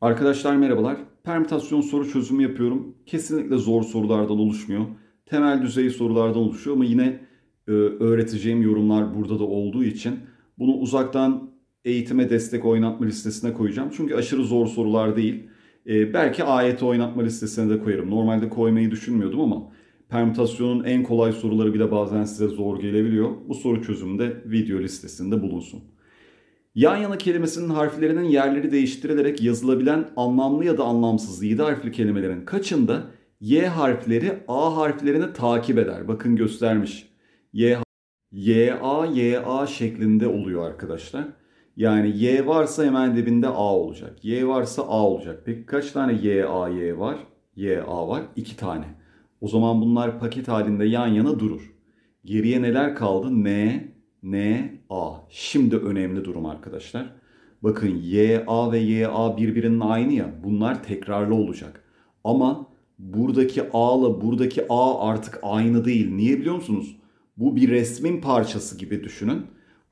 Arkadaşlar merhabalar. Permütasyon soru çözümü yapıyorum. Kesinlikle zor sorulardan oluşmuyor. Temel düzey sorulardan oluşuyor ama yine e, öğreteceğim yorumlar burada da olduğu için bunu uzaktan eğitime destek oynatma listesine koyacağım. Çünkü aşırı zor sorular değil. E, belki AYT oynatma listesine de koyarım. Normalde koymayı düşünmüyordum ama permütasyonun en kolay soruları bile bazen size zor gelebiliyor. Bu soru çözümü de video listesinde bulunsun. Yan yana kelimesinin harflerinin yerleri değiştirilerek yazılabilen anlamlı ya da anlamsız 7 harfli kelimelerin kaçında Y harfleri A harflerini takip eder. Bakın göstermiş. Y Y A Y A şeklinde oluyor arkadaşlar. Yani Y varsa hemen dibinde A olacak. Y varsa A olacak. Peki kaç tane Y A Y var? Y A var. İki tane. O zaman bunlar paket halinde yan yana durur. Geriye neler kaldı? N, N, A. Şimdi önemli durum arkadaşlar. Bakın YA ve YA birbirinin aynı ya. Bunlar tekrarlı olacak. Ama buradaki A ile buradaki A artık aynı değil. Niye biliyor musunuz? Bu bir resmin parçası gibi düşünün.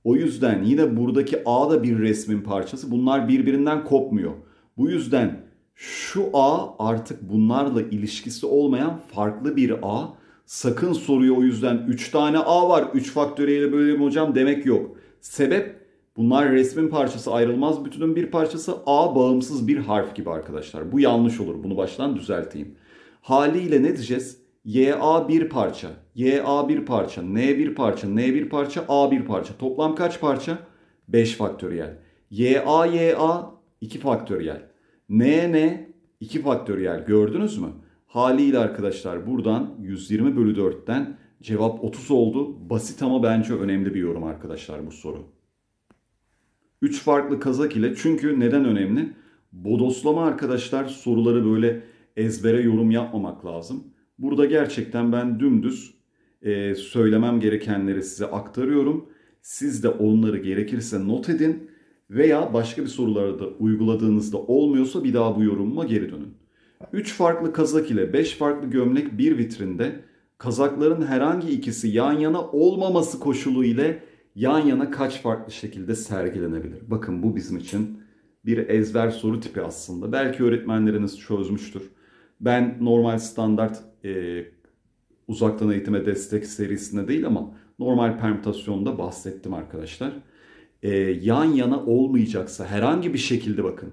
O yüzden yine buradaki A da bir resmin parçası. Bunlar birbirinden kopmuyor. Bu yüzden şu A artık bunlarla ilişkisi olmayan farklı bir A. Sakın soruyor o yüzden 3 tane A var 3 faktöriyle böyle mi hocam demek yok. Sebep bunlar resmin parçası ayrılmaz bütünün bir parçası A bağımsız bir harf gibi arkadaşlar. Bu yanlış olur bunu baştan düzelteyim. Haliyle ne diyeceğiz? YA bir parça, YA bir parça, N bir parça, N bir parça, A bir parça. Toplam kaç parça? 5 faktöriyel. YA YA 2 faktöriyel. N N 2 faktöriyel gördünüz mü? Haliyle arkadaşlar buradan 120 bölü 4'ten Cevap 30 oldu. Basit ama bence önemli bir yorum arkadaşlar bu soru. 3 farklı kazak ile çünkü neden önemli? Bodoslama arkadaşlar soruları böyle ezbere yorum yapmamak lazım. Burada gerçekten ben dümdüz e, söylemem gerekenleri size aktarıyorum. Siz de onları gerekirse not edin veya başka bir soruları da uyguladığınızda olmuyorsa bir daha bu yorumuma geri dönün. 3 farklı kazak ile 5 farklı gömlek bir vitrinde kazakların herhangi ikisi yan yana olmaması koşulu ile yan yana kaç farklı şekilde sergilenebilir? Bakın bu bizim için bir ezber soru tipi aslında. Belki öğretmenleriniz çözmüştür. Ben normal standart e, uzaktan eğitime destek serisinde değil ama normal permütasyonda bahsettim arkadaşlar. E, yan yana olmayacaksa herhangi bir şekilde bakın.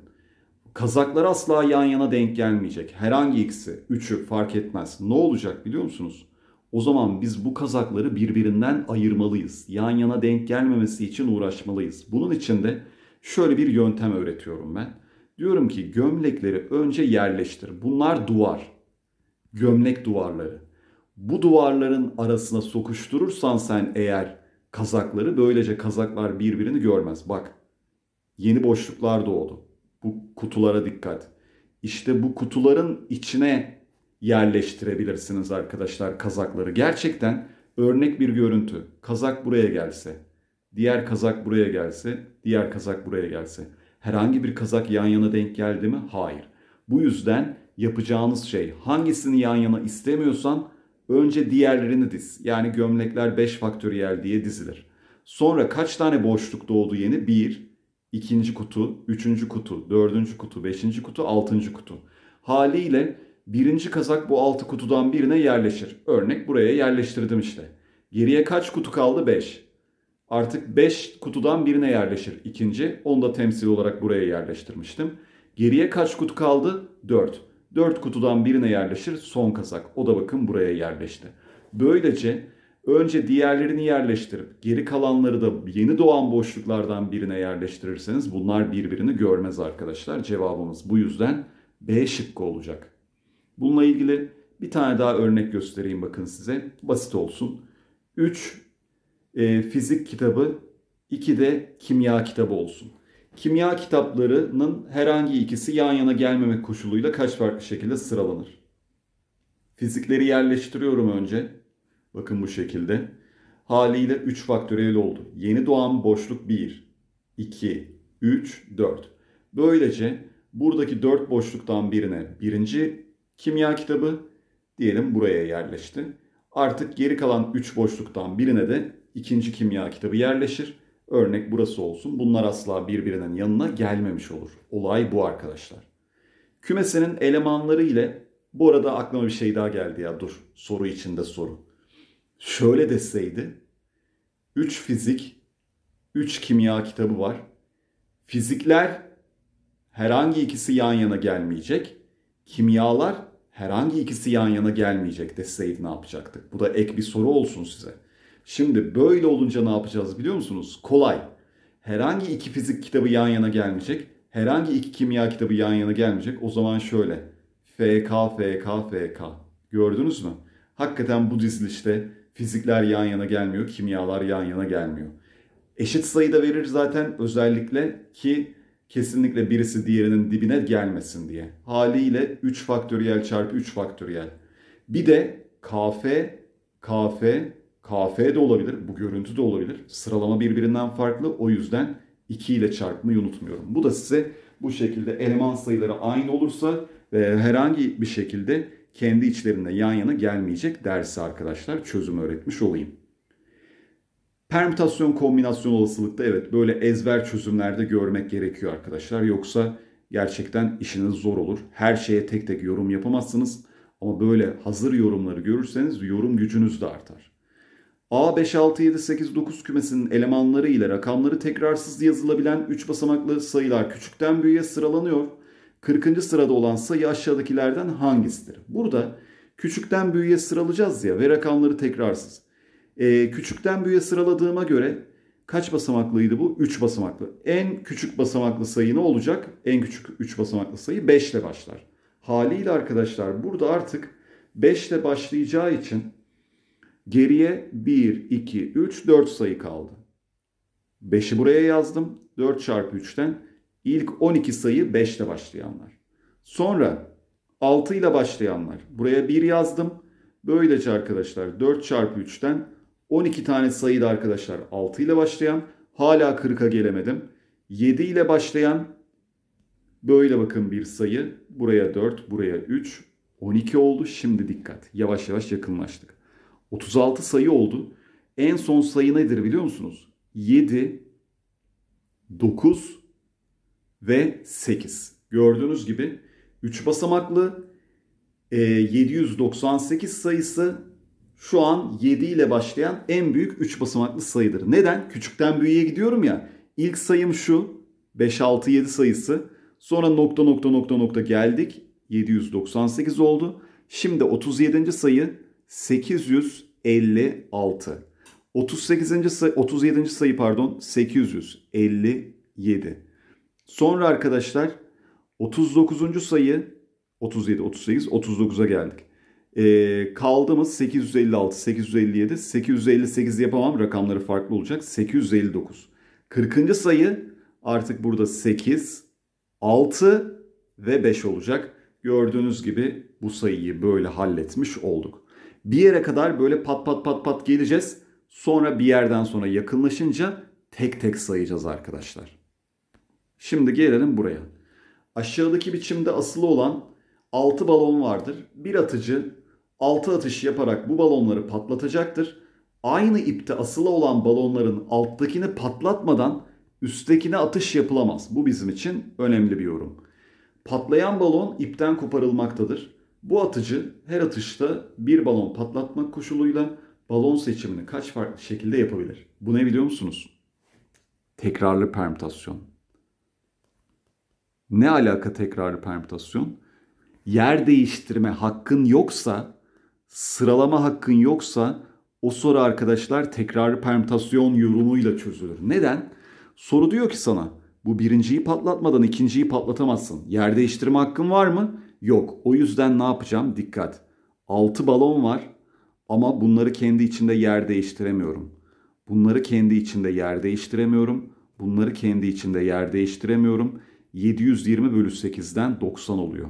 Kazaklar asla yan yana denk gelmeyecek. Herhangi ikisi, üçü fark etmez. Ne olacak biliyor musunuz? O zaman biz bu kazakları birbirinden ayırmalıyız. Yan yana denk gelmemesi için uğraşmalıyız. Bunun için de şöyle bir yöntem öğretiyorum ben. Diyorum ki gömlekleri önce yerleştir. Bunlar duvar. Gömlek duvarları. Bu duvarların arasına sokuşturursan sen eğer kazakları böylece kazaklar birbirini görmez. Bak yeni boşluklar doğdu. Bu kutulara dikkat. İşte bu kutuların içine yerleştirebilirsiniz arkadaşlar kazakları. Gerçekten örnek bir görüntü. Kazak buraya gelse, diğer kazak buraya gelse, diğer kazak buraya gelse. Herhangi bir kazak yan yana denk geldi mi? Hayır. Bu yüzden yapacağınız şey hangisini yan yana istemiyorsan önce diğerlerini diz. Yani gömlekler 5 faktöriyel diye dizilir. Sonra kaç tane boşluk doğdu yeni? 1, ikinci kutu, üçüncü kutu, dördüncü kutu, beşinci kutu, altıncı kutu. Haliyle birinci kazak bu altı kutudan birine yerleşir. Örnek buraya yerleştirdim işte. Geriye kaç kutu kaldı? 5. Artık 5 kutudan birine yerleşir ikinci. Onu da temsil olarak buraya yerleştirmiştim. Geriye kaç kutu kaldı? 4. 4 kutudan birine yerleşir son kazak. O da bakın buraya yerleşti. Böylece önce diğerlerini yerleştirip geri kalanları da yeni doğan boşluklardan birine yerleştirirseniz bunlar birbirini görmez arkadaşlar. Cevabımız bu yüzden B şıkkı olacak. Bununla ilgili bir tane daha örnek göstereyim bakın size. Basit olsun. 3 e, fizik kitabı, 2 de kimya kitabı olsun. Kimya kitaplarının herhangi ikisi yan yana gelmemek koşuluyla kaç farklı şekilde sıralanır? Fizikleri yerleştiriyorum önce. Bakın bu şekilde. Haliyle 3 faktöriyel oldu. Yeni doğan boşluk 1, 2, 3, 4. Böylece buradaki 4 boşluktan birine birinci Kimya kitabı diyelim buraya yerleşti. Artık geri kalan 3 boşluktan birine de ikinci kimya kitabı yerleşir. Örnek burası olsun. Bunlar asla birbirinin yanına gelmemiş olur. Olay bu arkadaşlar. Kümesinin elemanları ile bu arada aklıma bir şey daha geldi ya dur. Soru içinde soru. Şöyle deseydi 3 fizik 3 kimya kitabı var. Fizikler herhangi ikisi yan yana gelmeyecek kimyalar herhangi ikisi yan yana gelmeyecek deseydi ne yapacaktık? Bu da ek bir soru olsun size. Şimdi böyle olunca ne yapacağız biliyor musunuz? Kolay. Herhangi iki fizik kitabı yan yana gelmeyecek. Herhangi iki kimya kitabı yan yana gelmeyecek. O zaman şöyle. FK, FK, FK. Gördünüz mü? Hakikaten bu dizilişte fizikler yan yana gelmiyor, kimyalar yan yana gelmiyor. Eşit sayıda verir zaten özellikle ki kesinlikle birisi diğerinin dibine gelmesin diye. Haliyle 3 faktöriyel çarpı 3 faktöriyel. Bir de KF, KF, KF de olabilir. Bu görüntü de olabilir. Sıralama birbirinden farklı. O yüzden 2 ile çarpmayı unutmuyorum. Bu da size bu şekilde eleman sayıları aynı olursa ve herhangi bir şekilde kendi içlerinde yan yana gelmeyecek dersi arkadaşlar çözümü öğretmiş olayım. Permütasyon kombinasyon olasılıkta evet böyle ezber çözümlerde görmek gerekiyor arkadaşlar. Yoksa gerçekten işiniz zor olur. Her şeye tek tek yorum yapamazsınız. Ama böyle hazır yorumları görürseniz yorum gücünüz de artar. A, 5, 6, 7, 8, 9 kümesinin elemanları ile rakamları tekrarsız yazılabilen 3 basamaklı sayılar küçükten büyüğe sıralanıyor. 40. sırada olan sayı aşağıdakilerden hangisidir? Burada küçükten büyüğe sıralayacağız ya ve rakamları tekrarsız. E, küçükten büyüğe sıraladığıma göre kaç basamaklıydı bu? 3 basamaklı. En küçük basamaklı sayı ne olacak? En küçük 3 basamaklı sayı 5 ile başlar. Haliyle arkadaşlar burada artık 5 ile başlayacağı için geriye 1, 2, 3, 4 sayı kaldı. 5'i buraya yazdım. 4 çarpı 3'ten ilk 12 sayı 5 ile başlayanlar. Sonra 6 ile başlayanlar. Buraya 1 yazdım. Böylece arkadaşlar 4 çarpı 3'ten 12 tane sayıda arkadaşlar 6 ile başlayan. Hala 40'a gelemedim. 7 ile başlayan böyle bakın bir sayı. Buraya 4, buraya 3. 12 oldu. Şimdi dikkat. Yavaş yavaş yakınlaştık. 36 sayı oldu. En son sayı nedir biliyor musunuz? 7, 9 ve 8. Gördüğünüz gibi 3 basamaklı e, 798 sayısı şu an 7 ile başlayan en büyük 3 basamaklı sayıdır. Neden? Küçükten büyüğe gidiyorum ya. İlk sayım şu 5, 6, 7 sayısı. Sonra nokta nokta nokta nokta geldik. 798 oldu. Şimdi 37. sayı 856. 38. sayı 37. sayı pardon 857. Sonra arkadaşlar 39. sayı 37 38 39'a geldik kaldığımız 856, 857, 858 yapamam rakamları farklı olacak. 859. 40. sayı artık burada 8, 6 ve 5 olacak. Gördüğünüz gibi bu sayıyı böyle halletmiş olduk. Bir yere kadar böyle pat pat pat pat geleceğiz. Sonra bir yerden sonra yakınlaşınca tek tek sayacağız arkadaşlar. Şimdi gelelim buraya. Aşağıdaki biçimde asılı olan 6 balon vardır. Bir atıcı Altı atış yaparak bu balonları patlatacaktır. Aynı ipte asılı olan balonların alttakini patlatmadan üsttekine atış yapılamaz. Bu bizim için önemli bir yorum. Patlayan balon ipten koparılmaktadır. Bu atıcı her atışta bir balon patlatmak koşuluyla balon seçimini kaç farklı şekilde yapabilir? Bu ne biliyor musunuz? Tekrarlı permütasyon. Ne alaka tekrarlı permütasyon? Yer değiştirme hakkın yoksa sıralama hakkın yoksa o soru arkadaşlar tekrar permütasyon yorumuyla çözülür. Neden? Soru diyor ki sana bu birinciyi patlatmadan ikinciyi patlatamazsın. Yer değiştirme hakkın var mı? Yok. O yüzden ne yapacağım? Dikkat. 6 balon var ama bunları kendi içinde yer değiştiremiyorum. Bunları kendi içinde yer değiştiremiyorum. Bunları kendi içinde yer değiştiremiyorum. 720 bölü 8'den 90 oluyor.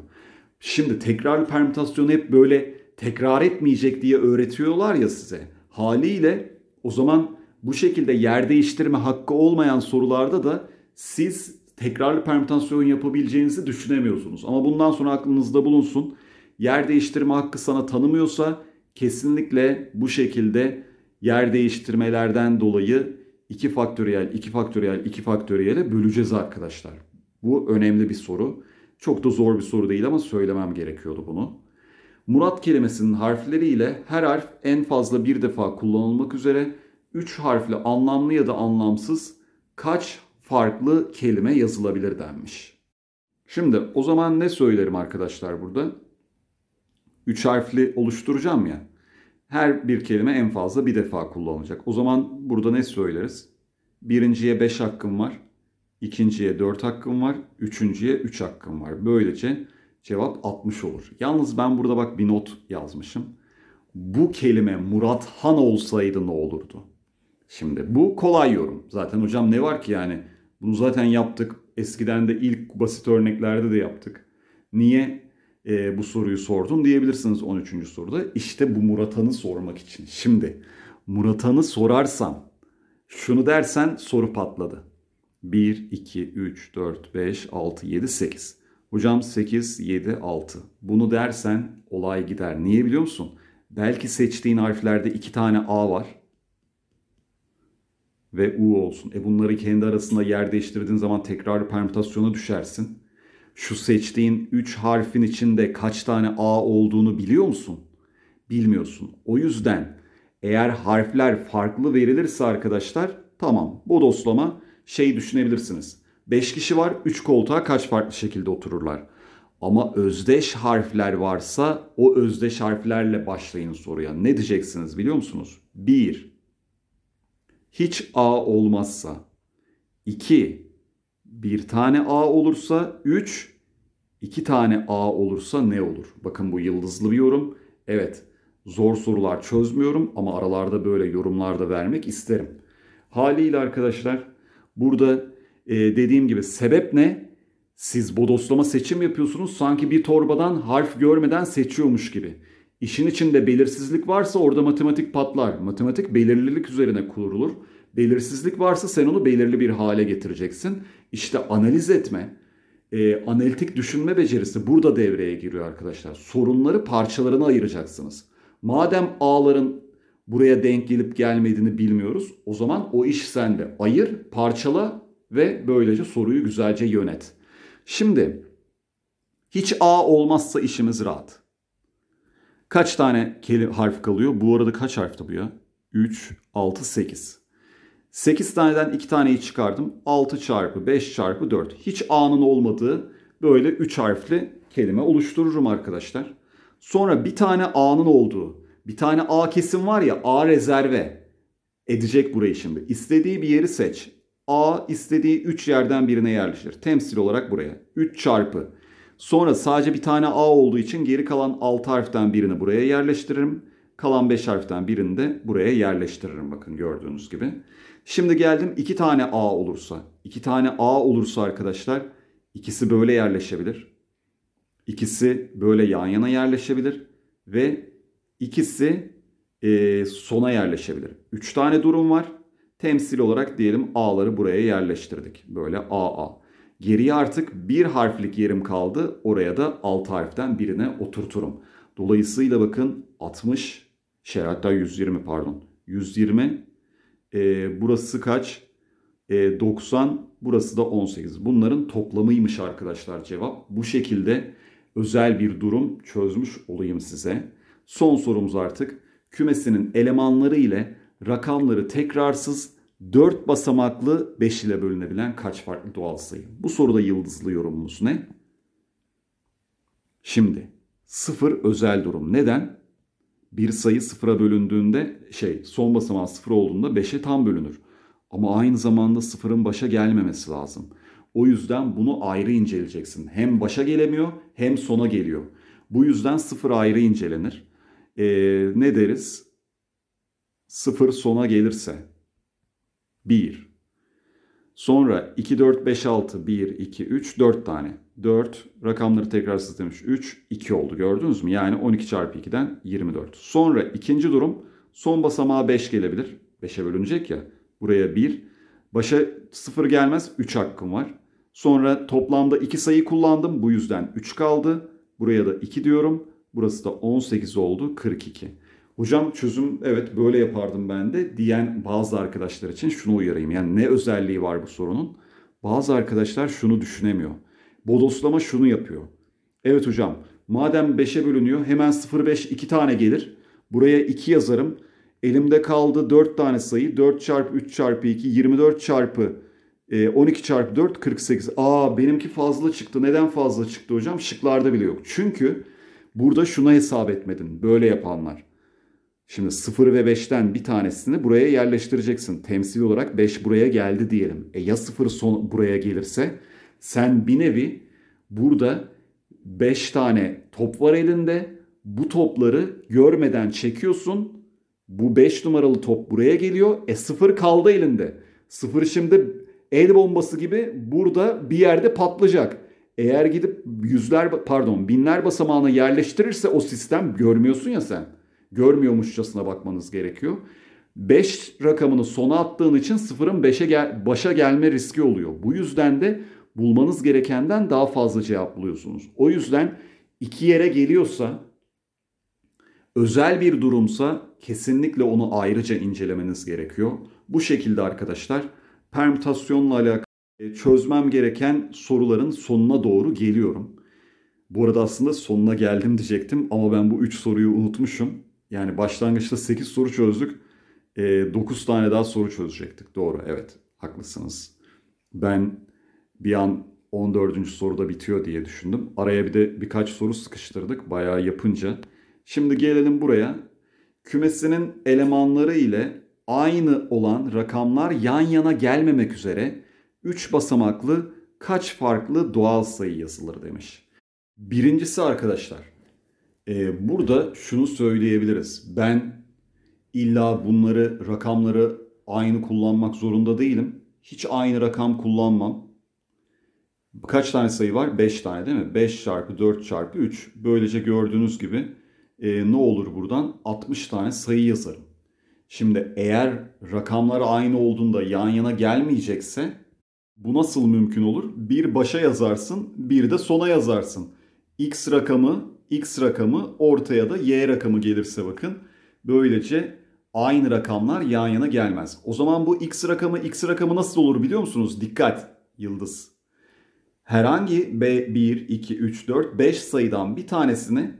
Şimdi tekrar permütasyon hep böyle tekrar etmeyecek diye öğretiyorlar ya size. Haliyle o zaman bu şekilde yer değiştirme hakkı olmayan sorularda da siz tekrarlı permütasyon yapabileceğinizi düşünemiyorsunuz. Ama bundan sonra aklınızda bulunsun. Yer değiştirme hakkı sana tanımıyorsa kesinlikle bu şekilde yer değiştirmelerden dolayı 2 faktöriyel, 2 faktöriyel, 2 faktöriyele böleceğiz arkadaşlar. Bu önemli bir soru. Çok da zor bir soru değil ama söylemem gerekiyordu bunu. Murat kelimesinin harfleriyle her harf en fazla bir defa kullanılmak üzere 3 harfli anlamlı ya da anlamsız kaç farklı kelime yazılabilir denmiş. Şimdi o zaman ne söylerim arkadaşlar burada? 3 harfli oluşturacağım ya. Her bir kelime en fazla bir defa kullanılacak. O zaman burada ne söyleriz? Birinciye 5 hakkım var. ikinciye 4 hakkım var. Üçüncüye 3 üç hakkım var. Böylece Cevap 60 olur. Yalnız ben burada bak bir not yazmışım. Bu kelime Murat Han olsaydı ne olurdu? Şimdi bu kolay yorum. Zaten hocam ne var ki yani? Bunu zaten yaptık. Eskiden de ilk basit örneklerde de yaptık. Niye e, bu soruyu sordun diyebilirsiniz 13. soruda. İşte bu Murat Han'ı sormak için. Şimdi Murat Han'ı sorarsam şunu dersen soru patladı. 1, 2, 3, 4, 5, 6, 7, 8. Hocam 8, 7, 6. Bunu dersen olay gider. Niye biliyor musun? Belki seçtiğin harflerde iki tane A var. Ve U olsun. E bunları kendi arasında yer değiştirdiğin zaman tekrar permütasyona düşersin. Şu seçtiğin 3 harfin içinde kaç tane A olduğunu biliyor musun? Bilmiyorsun. O yüzden eğer harfler farklı verilirse arkadaşlar tamam bodoslama şey düşünebilirsiniz 5 kişi var 3 koltuğa kaç farklı şekilde otururlar. Ama özdeş harfler varsa o özdeş harflerle başlayın soruya. Ne diyeceksiniz biliyor musunuz? 1. Hiç A olmazsa. 2. Bir tane A olursa. 3. İki tane A olursa ne olur? Bakın bu yıldızlı bir yorum. Evet zor sorular çözmüyorum ama aralarda böyle yorumlarda vermek isterim. Haliyle arkadaşlar burada e, dediğim gibi sebep ne? Siz bodoslama seçim yapıyorsunuz sanki bir torbadan harf görmeden seçiyormuş gibi. İşin içinde belirsizlik varsa orada matematik patlar. Matematik belirlilik üzerine kurulur. Belirsizlik varsa sen onu belirli bir hale getireceksin. İşte analiz etme, e, analitik düşünme becerisi burada devreye giriyor arkadaşlar. Sorunları parçalarına ayıracaksınız. Madem ağların buraya denk gelip gelmediğini bilmiyoruz o zaman o iş sende. Ayır, parçala ve böylece soruyu güzelce yönet. Şimdi hiç A olmazsa işimiz rahat. Kaç tane kelime harf kalıyor? Bu arada kaç harfti bu ya? 3, 6, 8. 8 taneden 2 taneyi çıkardım. 6 çarpı 5 çarpı 4. Hiç A'nın olmadığı böyle 3 harfli kelime oluştururum arkadaşlar. Sonra bir tane A'nın olduğu, bir tane A kesim var ya A rezerve edecek burayı şimdi. İstediği bir yeri seç. A istediği 3 yerden birine yerleşir. Temsil olarak buraya. 3 çarpı. Sonra sadece bir tane A olduğu için geri kalan 6 harften birini buraya yerleştiririm. Kalan 5 harften birini de buraya yerleştiririm bakın gördüğünüz gibi. Şimdi geldim 2 tane A olursa. 2 tane A olursa arkadaşlar ikisi böyle yerleşebilir. İkisi böyle yan yana yerleşebilir. Ve ikisi e, sona yerleşebilir. 3 tane durum var temsil olarak diyelim A'ları buraya yerleştirdik. Böyle AA. Geriye artık bir harflik yerim kaldı. Oraya da alt harften birine oturturum. Dolayısıyla bakın 60 şey hatta 120 pardon. 120 e, burası kaç? E, 90 burası da 18. Bunların toplamıymış arkadaşlar cevap. Bu şekilde özel bir durum çözmüş olayım size. Son sorumuz artık kümesinin elemanları ile rakamları tekrarsız 4 basamaklı 5 ile bölünebilen kaç farklı doğal sayı? Bu soruda yıldızlı yorumumuz ne? Şimdi sıfır özel durum. Neden? Bir sayı sıfıra bölündüğünde şey son basamağı sıfır olduğunda 5'e tam bölünür. Ama aynı zamanda sıfırın başa gelmemesi lazım. O yüzden bunu ayrı inceleyeceksin. Hem başa gelemiyor hem sona geliyor. Bu yüzden sıfır ayrı incelenir. Ee, ne deriz? Sıfır sona gelirse 1. Sonra 2, 4, 5, 6, 1, 2, 3, 4 tane. 4, rakamları tekrar sızlamış 3, 2 oldu gördünüz mü? Yani 12 çarpı 2'den 24. Sonra ikinci durum son basamağa 5 gelebilir. 5'e bölünecek ya. Buraya 1. Başa 0 gelmez 3 hakkım var. Sonra toplamda 2 sayı kullandım. Bu yüzden 3 kaldı. Buraya da 2 diyorum. Burası da 18 oldu 42. Hocam çözüm evet böyle yapardım ben de diyen bazı arkadaşlar için şunu uyarayım. Yani ne özelliği var bu sorunun? Bazı arkadaşlar şunu düşünemiyor. Bodoslama şunu yapıyor. Evet hocam madem 5'e bölünüyor hemen 0,5 2 tane gelir. Buraya 2 yazarım. Elimde kaldı 4 tane sayı. 4 çarpı 3 çarpı 2 24 çarpı 12 e, çarpı 4 48. Aa benimki fazla çıktı. Neden fazla çıktı hocam? Şıklarda bile yok. Çünkü burada şuna hesap etmedin. Böyle yapanlar. Şimdi 0 ve 5'ten bir tanesini buraya yerleştireceksin. Temsili olarak 5 buraya geldi diyelim. E ya 0 son buraya gelirse sen bir nevi burada 5 tane top var elinde. Bu topları görmeden çekiyorsun. Bu 5 numaralı top buraya geliyor. E 0 kaldı elinde. 0 şimdi el bombası gibi burada bir yerde patlayacak. Eğer gidip yüzler pardon binler basamağına yerleştirirse o sistem görmüyorsun ya sen görmüyormuşçasına bakmanız gerekiyor. 5 rakamını sona attığın için sıfırın 5'e gel başa gelme riski oluyor. Bu yüzden de bulmanız gerekenden daha fazla cevap buluyorsunuz. O yüzden iki yere geliyorsa özel bir durumsa kesinlikle onu ayrıca incelemeniz gerekiyor. Bu şekilde arkadaşlar permütasyonla alakalı e, çözmem gereken soruların sonuna doğru geliyorum. Bu arada aslında sonuna geldim diyecektim ama ben bu 3 soruyu unutmuşum. Yani başlangıçta 8 soru çözdük. E, ee, 9 tane daha soru çözecektik. Doğru evet haklısınız. Ben bir an 14. soruda bitiyor diye düşündüm. Araya bir de birkaç soru sıkıştırdık bayağı yapınca. Şimdi gelelim buraya. Kümesinin elemanları ile aynı olan rakamlar yan yana gelmemek üzere 3 basamaklı kaç farklı doğal sayı yazılır demiş. Birincisi arkadaşlar e, burada şunu söyleyebiliriz. Ben illa bunları, rakamları aynı kullanmak zorunda değilim. Hiç aynı rakam kullanmam. Kaç tane sayı var? 5 tane değil mi? 5 çarpı 4 çarpı 3. Böylece gördüğünüz gibi e, ne olur buradan? 60 tane sayı yazarım. Şimdi eğer rakamlar aynı olduğunda yan yana gelmeyecekse bu nasıl mümkün olur? Bir başa yazarsın, bir de sona yazarsın. X rakamı x rakamı ortaya da y rakamı gelirse bakın böylece aynı rakamlar yan yana gelmez. O zaman bu x rakamı x rakamı nasıl olur biliyor musunuz? Dikkat yıldız. Herhangi B1, 2, 3, 4, 5 sayıdan bir tanesini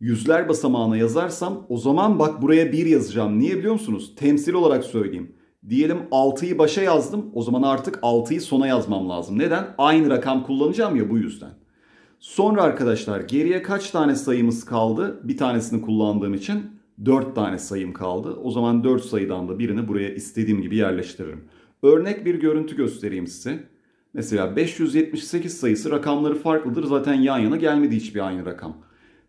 yüzler basamağına yazarsam o zaman bak buraya 1 yazacağım. Niye biliyor musunuz? Temsil olarak söyleyeyim. Diyelim 6'yı başa yazdım. O zaman artık 6'yı sona yazmam lazım. Neden? Aynı rakam kullanacağım ya bu yüzden. Sonra arkadaşlar geriye kaç tane sayımız kaldı? Bir tanesini kullandığım için 4 tane sayım kaldı. O zaman 4 sayıdan da birini buraya istediğim gibi yerleştiririm. Örnek bir görüntü göstereyim size. Mesela 578 sayısı rakamları farklıdır. Zaten yan yana gelmedi hiçbir aynı rakam.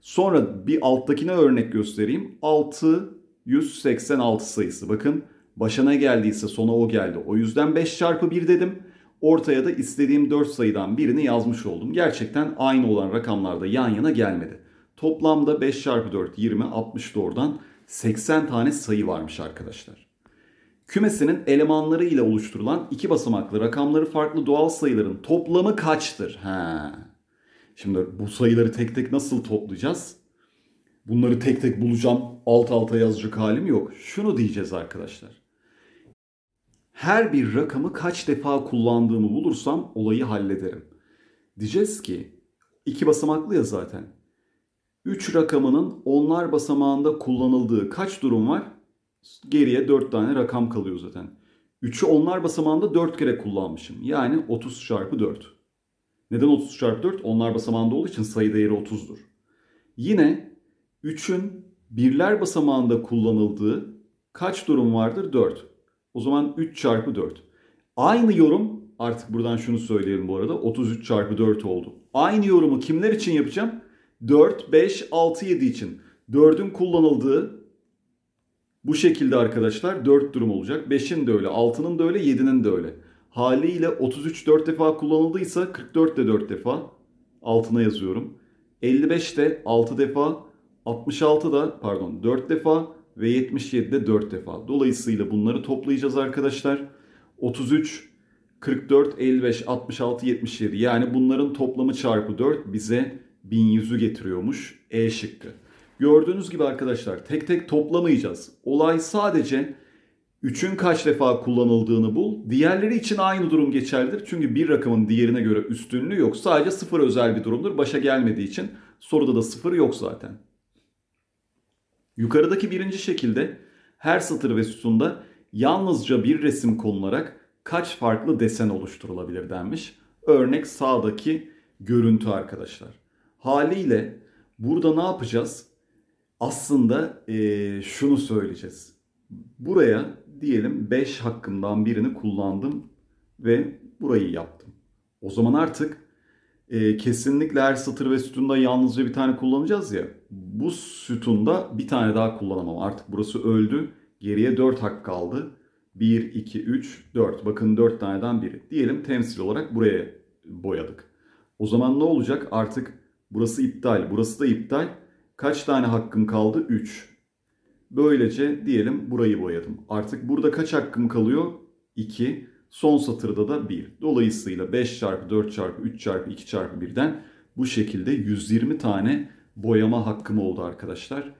Sonra bir alttakine örnek göstereyim. 686 sayısı. Bakın başa ne geldiyse sona o geldi. O yüzden 5 çarpı 1 dedim. Ortaya da istediğim 4 sayıdan birini yazmış oldum. Gerçekten aynı olan rakamlarda yan yana gelmedi. Toplamda 5 çarpı 4 20 60 doğrudan 80 tane sayı varmış arkadaşlar. Kümesinin elemanları ile oluşturulan iki basamaklı rakamları farklı doğal sayıların toplamı kaçtır? Ha. Şimdi bu sayıları tek tek nasıl toplayacağız? Bunları tek tek bulacağım alt alta yazacak halim yok. Şunu diyeceğiz arkadaşlar her bir rakamı kaç defa kullandığımı bulursam olayı hallederim. Diyeceğiz ki iki basamaklı ya zaten. 3 rakamının onlar basamağında kullanıldığı kaç durum var? Geriye 4 tane rakam kalıyor zaten. 3'ü onlar basamağında 4 kere kullanmışım. Yani 30 çarpı 4. Neden 30 çarpı 4? Onlar basamağında olduğu için sayı değeri 30'dur. Yine 3'ün birler basamağında kullanıldığı kaç durum vardır? 4. O zaman 3 çarpı 4. Aynı yorum artık buradan şunu söyleyelim bu arada 33 çarpı 4 oldu. Aynı yorumu kimler için yapacağım? 4, 5, 6, 7 için. 4'ün kullanıldığı bu şekilde arkadaşlar 4 durum olacak. 5'in de öyle, 6'nın da öyle, 7'nin de öyle. Haliyle 33 4 defa kullanıldıysa 44 de 4 defa altına yazıyorum. 55 de 6 defa, 66 da pardon 4 defa, ve 77'de 4 defa. Dolayısıyla bunları toplayacağız arkadaşlar. 33, 44, 55, 66, 77 yani bunların toplamı çarpı 4 bize 1100'ü getiriyormuş E şıkkı. Gördüğünüz gibi arkadaşlar tek tek toplamayacağız. Olay sadece 3'ün kaç defa kullanıldığını bul. Diğerleri için aynı durum geçerlidir. Çünkü bir rakamın diğerine göre üstünlüğü yok. Sadece sıfır özel bir durumdur. Başa gelmediği için soruda da sıfır yok zaten. Yukarıdaki birinci şekilde her satır ve sütunda yalnızca bir resim konularak kaç farklı desen oluşturulabilir denmiş. Örnek sağdaki görüntü arkadaşlar. Haliyle burada ne yapacağız? Aslında ee, şunu söyleyeceğiz. Buraya diyelim 5 hakkımdan birini kullandım ve burayı yaptım. O zaman artık e, kesinlikle her satır ve sütunda yalnızca bir tane kullanacağız ya. Bu sütunda bir tane daha kullanamam. Artık burası öldü. Geriye 4 hak kaldı. 1, 2, 3, 4. Bakın 4 taneden biri. Diyelim temsil olarak buraya boyadık. O zaman ne olacak? Artık burası iptal, burası da iptal. Kaç tane hakkım kaldı? 3. Böylece diyelim burayı boyadım. Artık burada kaç hakkım kalıyor? 2. Son satırda da 1. Dolayısıyla 5 çarpı 4 çarpı 3 çarpı 2 çarpı 1'den bu şekilde 120 tane boyama hakkım oldu arkadaşlar.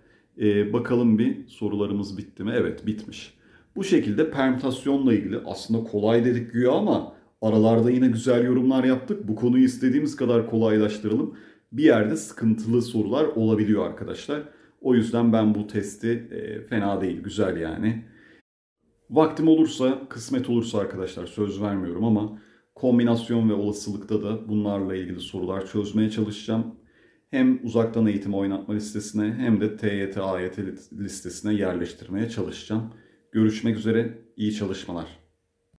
Ee, bakalım bir sorularımız bitti mi? Evet bitmiş. Bu şekilde permütasyonla ilgili aslında kolay dedik güya ama aralarda yine güzel yorumlar yaptık. Bu konuyu istediğimiz kadar kolaylaştıralım. Bir yerde sıkıntılı sorular olabiliyor arkadaşlar. O yüzden ben bu testi e, fena değil güzel yani Vaktim olursa, kısmet olursa arkadaşlar söz vermiyorum ama kombinasyon ve olasılıkta da bunlarla ilgili sorular çözmeye çalışacağım. Hem uzaktan eğitim oynatma listesine hem de TYT, AYT listesine yerleştirmeye çalışacağım. Görüşmek üzere, iyi çalışmalar.